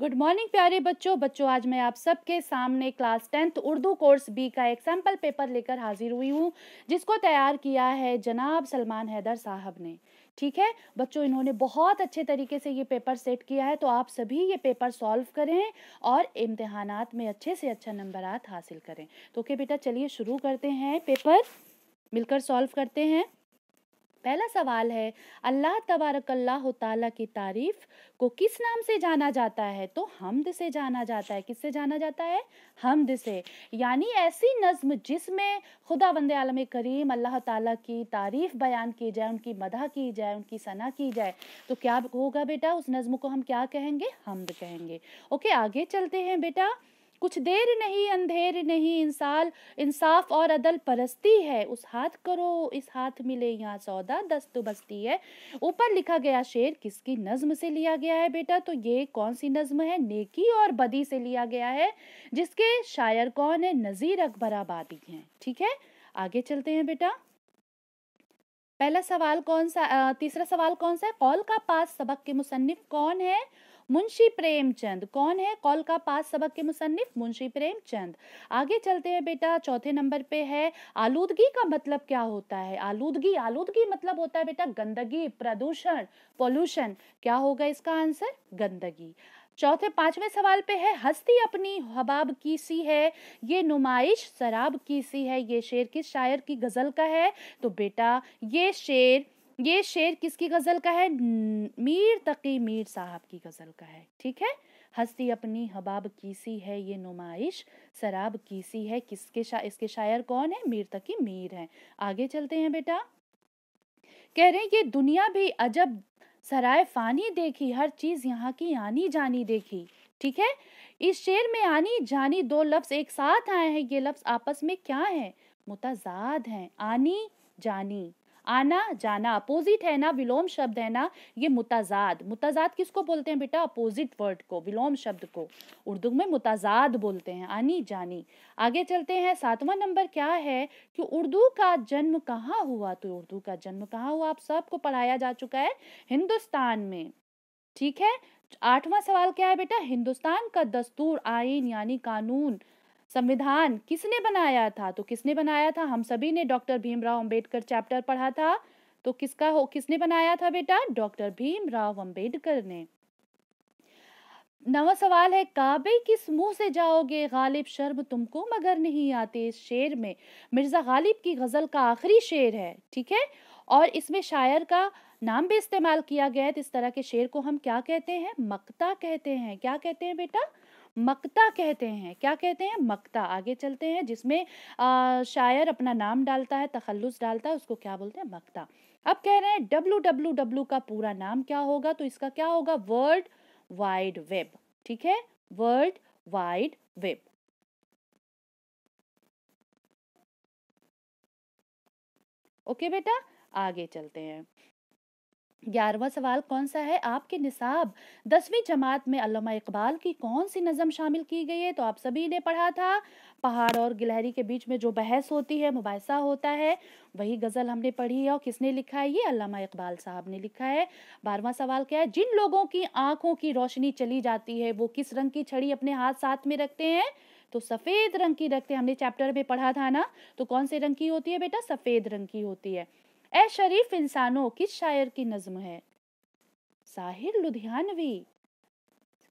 Good morning प्यारे बच्चों बच्चों आज मैं आप सबके सामने class tenth Urdu course B का एक सैम्पल पेपर लेकर हाजिर हुई हूँ जिसको तैयार किया है जनाब सलमान हैदर साहब ने ठीक है बच्चों इन्होंने बहुत अच्छे तरीके से ये पेपर सेट किया है तो आप सभी ये पेपर सॉल्व करें और इम्तहान में अच्छे से अच्छा नंबर हासिल करें तो ओके बेटा चलिए शुरू करते हैं पेपर मिलकर सॉल्व करते हैं पहला सवाल है अल्लाह तबारकल्लाह ताला की तारीफ को किस नाम से जाना जाता है तो हमद से जाना जाता है किससे जाना जाता है हमद से यानी ऐसी नज्म जिसमें खुदा बंद आलम करीम अल्लाह ताला की तारीफ बयान की जाए उनकी मदा की जाए उनकी सना की जाए तो क्या होगा बेटा उस नज्म को हम क्या कहेंगे हमद कहेंगे ओके आगे चलते हैं बेटा कुछ देर नहीं अंधेर नहीं इंसान इंसाफ और अदल परस्ती है उस हाथ करो इस हाथ मिले यहाँ सौदा दस्त बस्ती है ऊपर लिखा गया शेर किसकी नज्म से लिया गया है बेटा तो ये कौन सी नज्म है नेकी और बदी से लिया गया है जिसके शायर कौन है नज़ीर अकबर आबादी हैं ठीक है आगे चलते हैं बेटा पहला सवाल कौन सा तीसरा सवाल कौन सा है कौल का पास सबक के मुसनफ़ कौन है मुंशी प्रेमचंद कौन है कॉल का पास सबक के मुसन्फ मुंशी प्रेमचंद आगे चलते हैं बेटा चौथे नंबर पे है आलूदगी का मतलब क्या होता है आलूदगी आलूदगी मतलब होता है बेटा गंदगी प्रदूषण पॉल्यूशन क्या होगा इसका आंसर गंदगी चौथे पांचवें सवाल पे है हस्ती अपनी हबाब की सी है ये नुमाइश शराब की सी है ये शेर किस शायर की गज़ल का है तो बेटा ये शेर ये शेर किसकी गज़ल का है मीर तकी मीर साहब की गज़ल का है ठीक है हस्ती अपनी हबाब की सी है ये नुमाइश शराब की सी है किसके शा, इसके शायर कौन है मीर तकी मीर है आगे चलते हैं बेटा कह रहे हैं ये दुनिया भी अजब सराय फानी देखी हर चीज़ यहाँ की आनी जानी देखी ठीक है इस शेर में आनी जानी दो लफ्ज़ एक साथ आए हैं ये लफ्ज़ आपस में क्या है मुताजाद हैं आनी जानी आना जाना अपोजिट है ना विलोम शब्द है ना ये मुताजाद मुताजाद किसको बोलते हैं बेटा अपोजिट वर्ड को विलोम शब्द को उर्दू में मुताजाद बोलते हैं आनी जानी आगे चलते हैं सातवां नंबर क्या है कि उर्दू का जन्म कहाँ हुआ तो उर्दू का जन्म कहाँ हुआ आप सबको पढ़ाया जा चुका है हिंदुस्तान में ठीक है आठवां सवाल क्या है बेटा हिंदुस्तान का दस्तूर आइन यानी कानून संविधान किसने बनाया था तो किसने बनाया था हम सभी ने डॉक्टर भीमराव अंबेडकर चैप्टर पढ़ा था तो किसका हो किसने बनाया था बेटा डॉक्टर भीमराव अंबेडकर ने नवा सवाल है काबे किस मुंह से जाओगे गालिब शर्म तुमको मगर नहीं आते इस शेर में मिर्ज़ा गालिब की गज़ल का आखिरी शेर है ठीक है और इसमें शायर का नाम भी इस्तेमाल किया गया है तो इस तरह के शेर को हम क्या कहते हैं मक्ता कहते हैं क्या कहते हैं बेटा मक्ता कहते हैं क्या कहते हैं मक्ता आगे चलते हैं जिसमें शायर अपना नाम डालता है तखल्लुस डालता है उसको क्या बोलते हैं मक्ता अब कह रहे हैं डब्लू डब्लू डब्लू का पूरा नाम क्या होगा तो इसका क्या होगा वर्ल्ड वाइड वेब ठीक है वर्ल्ड वाइड वेब ओके बेटा आगे चलते हैं ग्यारहवा सवाल कौन सा है आपके निसाब दसवीं जमात में अल्लामा इकबाल की कौन सी नज़म शामिल की गई है तो आप सभी ने पढ़ा था पहाड़ और गिलहरी के बीच में जो बहस होती है मुबासा होता है वही गज़ल हमने पढ़ी है और किसने लिखा है ये अल्लामा इकबाल साहब ने लिखा है बारहवा सवाल क्या है जिन लोगों की आंखों की रोशनी चली जाती है वो किस रंग की छड़ी अपने हाथ साथ में रखते हैं तो सफ़ेद रंग की रखते हैं हमने चैप्टर में पढ़ा था ना तो कौन से रंग की होती है बेटा सफ़ेद रंग की होती है ए शरीफ इंसानों किस शायर की नज्म है साहिर लुधियानवी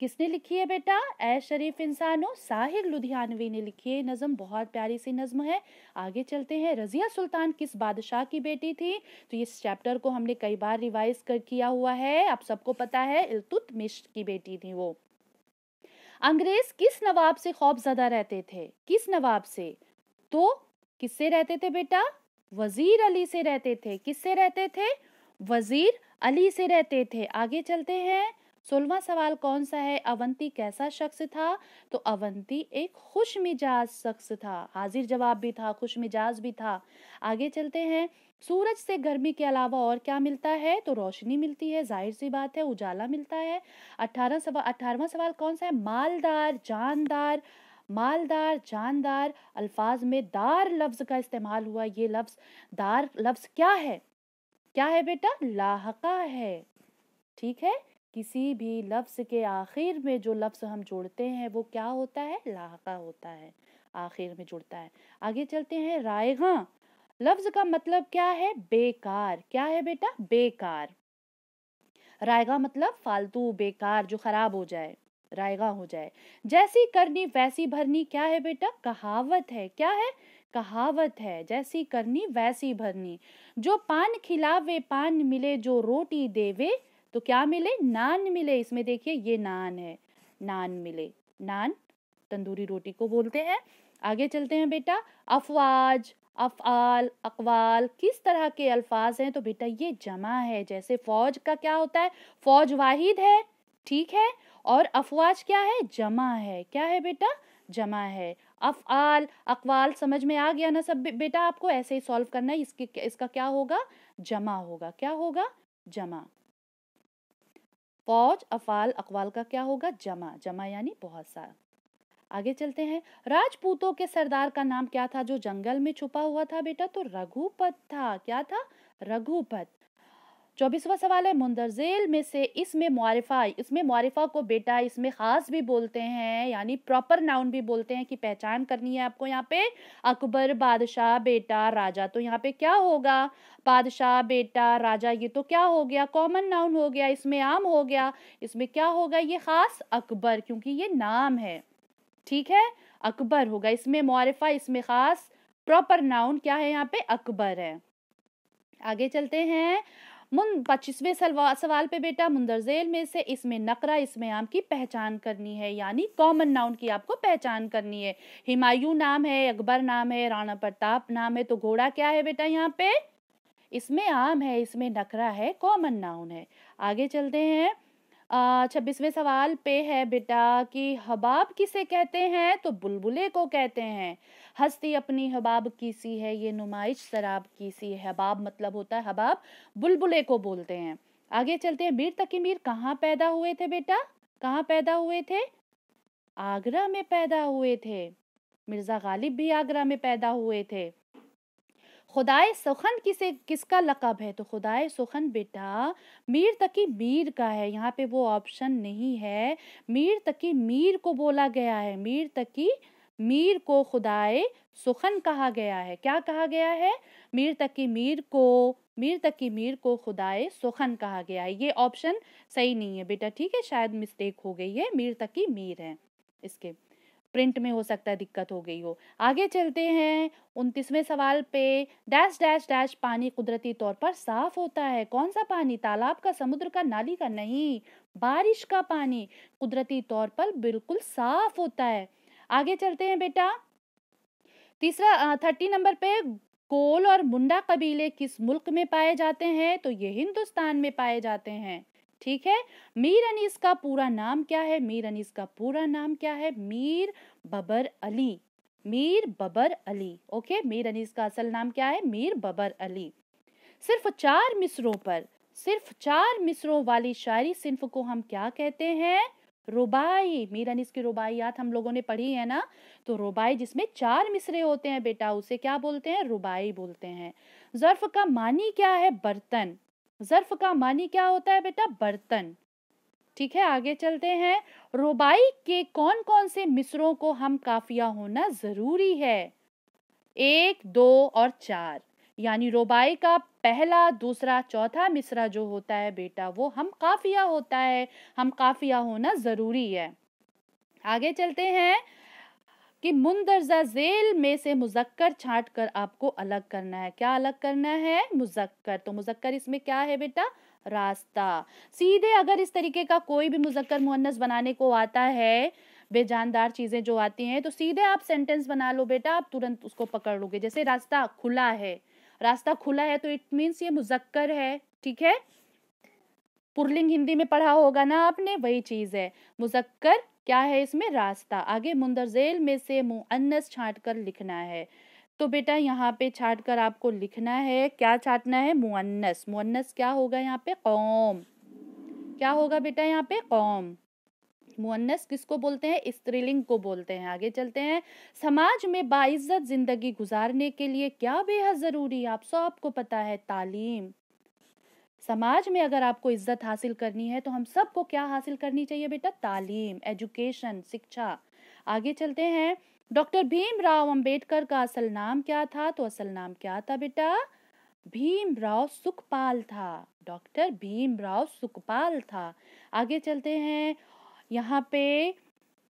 किसने लिखी है बेटा ऐ शरीफ इंसानों साहिर लुधियानवी ने लिखी है नज़म बहुत प्यारी सी नज़म है आगे चलते हैं रज़िया सुल्तान किस बादशाह की बेटी थी तो इस चैप्टर को हमने कई बार रिवाइज कर किया हुआ है आप सबको पता है मिश्र की बेटी थी वो अंग्रेज किस नवाब से खौफ ज़्यादा रहते थे किस नवाब से तो किससे रहते थे बेटा वजीर अली से रहते थे किससे रहते थे वजीर अली से रहते थे आगे चलते हैं सोलवा सवाल कौन सा है अवंती कैसा शख्स था तो अवंती एक खुश मिजाज शख्स था हाजिर जवाब भी था खुश मिजाज भी था आगे चलते हैं सूरज से गर्मी के अलावा और क्या मिलता है तो रोशनी मिलती है जाहिर सी बात है उजाला मिलता है अठारह सवाल अठारवा सवाल कौन सा है मालदार जानदार मालदार जानदार अल्फाज में दार लफ्ज़ का इस्तेमाल हुआ ये लफ्ज़ दार लफ्ज़ क्या है क्या है बेटा लाहका है ठीक है किसी भी लफ्ज़ के आखिर में जो लफ्ज़ हम जोड़ते हैं वो क्या होता है लाहका होता है आखिर में जुड़ता है आगे चलते हैं रायगा हाँ। लफ्ज़ का मतलब क्या है बेकार क्या है बेटा बेकार रायगा मतलब फालतू बेकार जो खराब हो जाए रायगा हो जाए जैसी करनी वैसी भरनी क्या है बेटा कहावत है क्या है कहावत है जैसी करनी वैसी भरनी जो पान खिलावे पान मिले जो रोटी देवे तो क्या मिले नान मिले इसमें देखिए ये नान है नान मिले नान तंदूरी रोटी को बोलते हैं आगे चलते हैं बेटा अफवाज अफआल अकवाल किस तरह के अल्फाज हैं तो बेटा ये जमा है जैसे फौज का क्या होता है फौज वाहिद है ठीक है और अफवाज क्या है जमा है क्या है बेटा जमा है अफआल अकवाल समझ में आ गया ना सब बेटा आपको ऐसे ही सॉल्व करना है इसके इसका क्या होगा जमा होगा क्या होगा जमा फौज अफ़ाल अकवाल का क्या होगा जमा जमा यानी बहुत सारा आगे चलते हैं राजपूतों के सरदार का नाम क्या था जो जंगल में छुपा हुआ था बेटा तो रघुपत था क्या था रघुपत चौबीसवा सवाल है मुंदरजेल में से इसमें मुआरफा इसमें मुआरफा को बेटा इसमें ख़ास भी बोलते हैं यानी प्रॉपर नाउन भी बोलते हैं कि पहचान करनी है आपको यहाँ पे अकबर बादशाह बेटा राजा तो यहाँ पे क्या होगा बादशाह बेटा राजा ये तो क्या हो गया कॉमन नाउन हो गया इसमें आम हो गया इसमें क्या होगा ये ख़ास अकबर क्योंकि ये नाम है ठीक है अकबर होगा इसमें मुआरफा इसमें ख़ास प्रॉपर नाउन क्या है यहाँ पे अकबर है आगे चलते हैं मुन पच्चीसवें सवाल पे बेटा मुंदरजेल में से इसमें नकरा इसमें आम की पहचान करनी है यानी कॉमन नाउन की आपको पहचान करनी है हिमायूं नाम है अकबर नाम है राणा प्रताप नाम है तो घोड़ा क्या है बेटा यहाँ पे इसमें आम है इसमें नकरा है कॉमन नाउन है आगे चलते हैं छब्बीसवें सवाल पे है बेटा कि हबाब किसे कहते हैं तो बुलबुले को कहते हैं हस्ती अपनी हबाब की सी है ये नुमाइश शराब की सी है हबाब मतलब होता है हबाब बुलबुले को बोलते हैं आगे चलते हैं मीर तकी मीर कहाँ पैदा हुए थे बेटा कहाँ पैदा हुए थे आगरा में पैदा हुए थे मिर्ज़ा गालिब भी आगरा में पैदा हुए थे खुदाए सुखन किसे किसका लकब है तो खुदाए सुखन बेटा मीर तकी मीर का है यहाँ पे वो ऑप्शन नहीं है मीर तकी मीर को बोला गया है मीर तकी मीर को खुदाए सुखन कहा गया है क्या कहा गया है मीर तक की मीर को मीर तक की मीर को खुदाए सुखन कहा गया है ये ऑप्शन सही नहीं है बेटा ठीक है शायद मिस्टेक हो गई है मीर तक की मीर है इसके प्रिंट में हो सकता है दिक्कत हो गई हो आगे चलते हैं उनतीसवें सवाल पे डैश डैश डैश पानी कुदरती तौर पर साफ होता है कौन सा पानी तालाब का समुद्र का नाली का नहीं बारिश का पानी कुदरती तौर पर बिल्कुल साफ होता है आगे चलते हैं बेटा तीसरा थर्टी नंबर पे कोल और मुंडा कबीले किस मुल्क में पाए जाते हैं तो ये हिंदुस्तान में पाए जाते हैं ठीक है मीर अनीस का पूरा नाम क्या है मीर अनीस का पूरा नाम क्या है मीर बबर अली मीर बबर अली ओके मीर अनीस का असल नाम क्या है मीर बबर अली सिर्फ चार मिसरों पर सिर्फ चार मिसरों वाली शायरी सिंफ को हम क्या कहते हैं रुबाई निस की रुबाइयात हम लोगों ने पढ़ी है ना तो रुबाई जिसमें चार मिसरे होते हैं बेटा उसे क्या बोलते हैं रुबाई बोलते हैं जर्फ का मानी क्या है बर्तन जर्फ का मानी क्या होता है बेटा बर्तन ठीक है आगे चलते हैं रुबाई के कौन कौन से मिसरों को हम काफिया होना जरूरी है एक दो और चार यानी रोबाई का पहला दूसरा चौथा मिसरा जो होता है बेटा वो हम काफिया होता है हम काफिया होना ज़रूरी है आगे चलते हैं कि मुंदरजा जेल में से मुजक्कर छाट कर आपको अलग करना है क्या अलग करना है मुजक्कर तो मुजक्कर इसमें क्या है बेटा रास्ता सीधे अगर इस तरीके का कोई भी मुजक्कर मुहन्नस बनाने को आता है बेजानदार चीज़ें जो आती हैं तो सीधे आप सेंटेंस बना लो बेटा आप तुरंत उसको पकड़ लोगे जैसे रास्ता खुला है रास्ता खुला है तो इट मीन्स ये मुजक्कर है ठीक है पुरलिंग हिंदी में पढ़ा होगा ना आपने वही चीज है मुजक्कर क्या है इसमें रास्ता आगे मुंदरजेल में से मुअन्नस छाट कर लिखना है तो बेटा यहाँ पे छाट कर आपको लिखना है क्या छाटना है मुअन्नस मुअन्नस क्या होगा यहाँ पे कौम क्या होगा बेटा यहाँ पे कौम मुअन्नस किसको बोलते हैं स्त्रीलिंग को बोलते हैं आगे चलते हैं समाज में बाइज्जत जिंदगी गुजारने के लिए क्या बेहद ज़रूरी आप सबको पता है तालीम समाज में अगर आपको इज्जत हासिल करनी है तो हम सबको क्या हासिल करनी चाहिए बेटा तालीम एजुकेशन शिक्षा आगे चलते हैं डॉक्टर भीमराव अंबेडकर का असल नाम क्या था तो असल नाम क्या था बेटा भीमराव सुखपाल था डॉक्टर भीमराव सुखपाल था आगे चलते हैं यहाँ पे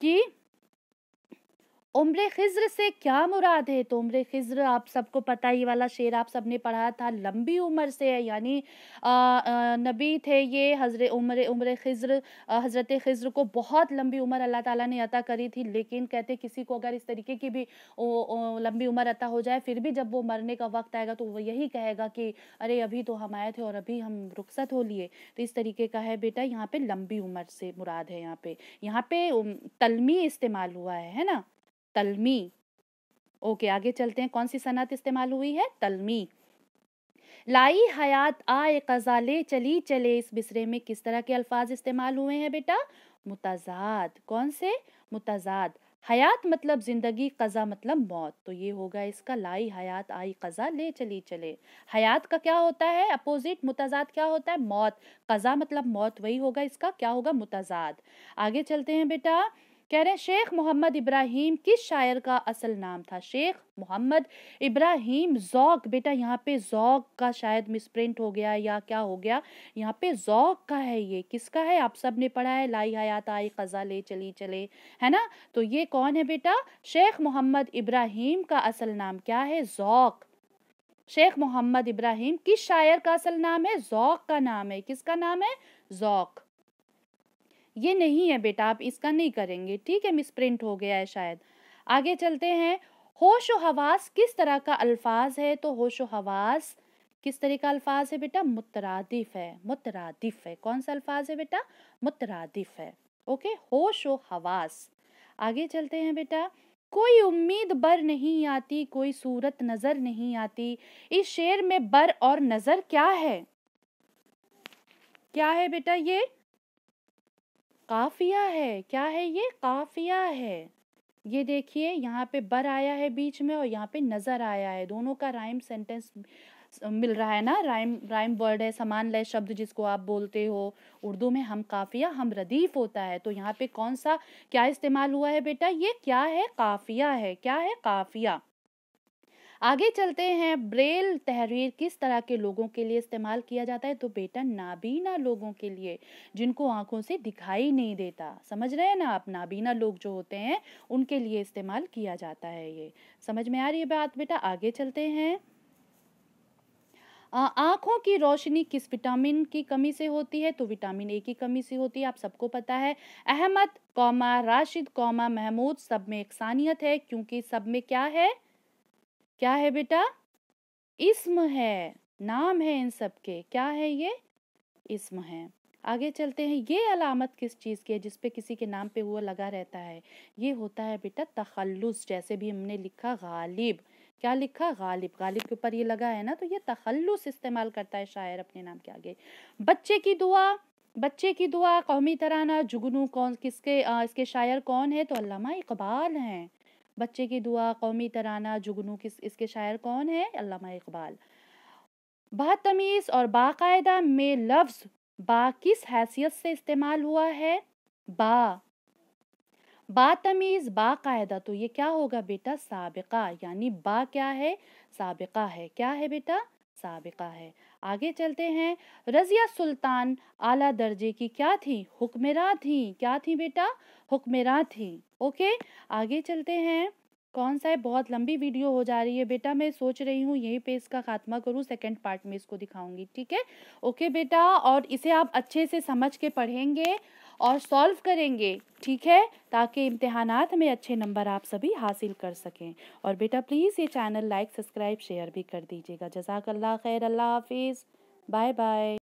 कि उम्र खिज्र से क्या मुराद है तो उम्र खिज्र आप सबको पता ही वाला शेर आप सबने पढ़ा था लंबी उम्र से है यानी नबी थे ये हजर उम्र उम्र खिज्र हज़रत खिज्र को बहुत लंबी उम्र अल्लाह ताला ने अता करी थी लेकिन कहते किसी को अगर इस तरीके की भी ओ, ओ, लंबी उम्र अता हो जाए फिर भी जब वो मरने का वक्त आएगा तो वो यही कहेगा कि अरे अभी तो हम आए थे और अभी हम रुख्सत हो लिए तो इस तरीके का है बेटा यहाँ पर लंबी उम्र से मुराद है यहाँ पे यहाँ पे तलमी इस्तेमाल हुआ है है ना तलमी ओके आगे चलते हैं कौन सी सनत इस्तेमाल हुई है तलमी लाई हयात आए कजाले चली चले इस बिसरे में किस तरह के अल्फाज इस्तेमाल हुए हैं बेटा मुतजाद कौन से मुतजाद हयात मतलब ज़िंदगी कज़ा मतलब मौत तो ये होगा इसका लाई हयात आई कज़ा ले चली चले हयात का क्या होता है अपोजिट मुतजाद क्या होता है मौत कज़ा मतलब मौत वही होगा इसका क्या होगा मुतजाद आगे चलते हैं बेटा कह रहे हैं शेख मोहम्मद इब्राहिम किस शायर का असल नाम था शेख मोहम्मद इब्राहिम जौक बेटा यहाँ पे जौक का शायद मिसप्रिंट हो गया या क्या हो गया यहाँ पे जौक का है ये किसका है आप सब ने पढ़ा है लाई हयात आई खजा ले चली चले है ना तो ये कौन है बेटा शेख मोहम्मद इब्राहिम का असल नाम क्या है जौक शेख मोहम्मद इब्राहिम किस शायर का असल नाम है जौक का नाम है किसका नाम है जौक ये नहीं है बेटा आप इसका नहीं करेंगे ठीक है मिस प्रिंट हो गया है शायद आगे चलते हैं होश हवास किस तरह का अल्फाज है तो होश हवास किस तरह का अल्फाज है बेटा मुतरादिफ है मुतरादिफ है कौन सा अल्फाज है बेटा मुतरादिफ है ओके होश हवास आगे चलते हैं बेटा कोई उम्मीद बर नहीं आती कोई सूरत नजर नहीं आती इस शेर में बर और नजर क्या है क्या है बेटा ये काफिया है क्या है ये काफिया है ये देखिए यहाँ पे बर आया है बीच में और यहाँ पे नज़र आया है दोनों का राइम सेंटेंस मिल रहा है ना राइम राइम वर्ड है समान लय शब्द जिसको आप बोलते हो उर्दू में हम काफिया हम रदीफ होता है तो यहाँ पे कौन सा क्या इस्तेमाल हुआ है बेटा ये क्या है काफिया है क्या है काफिया आगे चलते हैं ब्रेल तहरीर किस तरह के लोगों के लिए इस्तेमाल किया जाता है तो बेटा नाबीना लोगों के लिए जिनको आंखों से दिखाई नहीं देता समझ रहे हैं ना आप नाबीना लोग जो होते हैं उनके लिए इस्तेमाल किया जाता है ये समझ में आ रही है बात बेटा आगे चलते हैं आँखों की रोशनी किस विटामिन की कमी से होती है तो विटामिन ए की कमी से होती है आप सबको पता है अहमद कौमा राशिद कौमा महमूद सब में एकसानियत है क्योंकि सब में क्या है क्या है बेटा इसम है नाम है इन सब के क्या है ये इसम है आगे चलते हैं ये अलामत किस चीज़ की है जिसपे किसी के नाम पे हुआ लगा रहता है ये होता है बेटा तखल्लुस जैसे भी हमने लिखा गालिब क्या लिखा गालिब गालिब के ऊपर ये लगा है ना तो ये तखल्लुस इस्तेमाल करता है शायर अपने नाम के आगे बच्चे की दुआ बच्चे की दुआ कौमी तराना जुगनू कौन किसके आ, इसके शायर कौन है तो अल्लामा इकबाल हैं बच्चे की दुआ कौमी तराना जुगनू किस इसके शायर कौन है अल्लामा इकबाल बातमीज़ और बाकायदा में लफ्ज़ बा किस हैसियत से इस्तेमाल हुआ है बा बातमीज़ बाकायदा तो ये क्या होगा बेटा सबका यानी बा क्या है सबका है क्या है बेटा सबका है आगे चलते हैं रज़िया सुल्तान आला दर्जे की क्या थी हुक्मरान थी क्या थी बेटा हुक्मरान थी ओके आगे चलते हैं कौन सा है बहुत लंबी वीडियो हो जा रही है बेटा मैं सोच रही हूँ यहीं पे इसका खात्मा करूँ सेकंड पार्ट में इसको दिखाऊंगी ठीक है ओके बेटा और इसे आप अच्छे से समझ के पढ़ेंगे और सॉल्व करेंगे ठीक है ताकि इम्तहान में अच्छे नंबर आप सभी हासिल कर सकें और बेटा प्लीज़ ये चैनल लाइक सब्सक्राइब शेयर भी कर दीजिएगा जजाकल्ला खैर अल्लाह हाफिज़ बाय बाय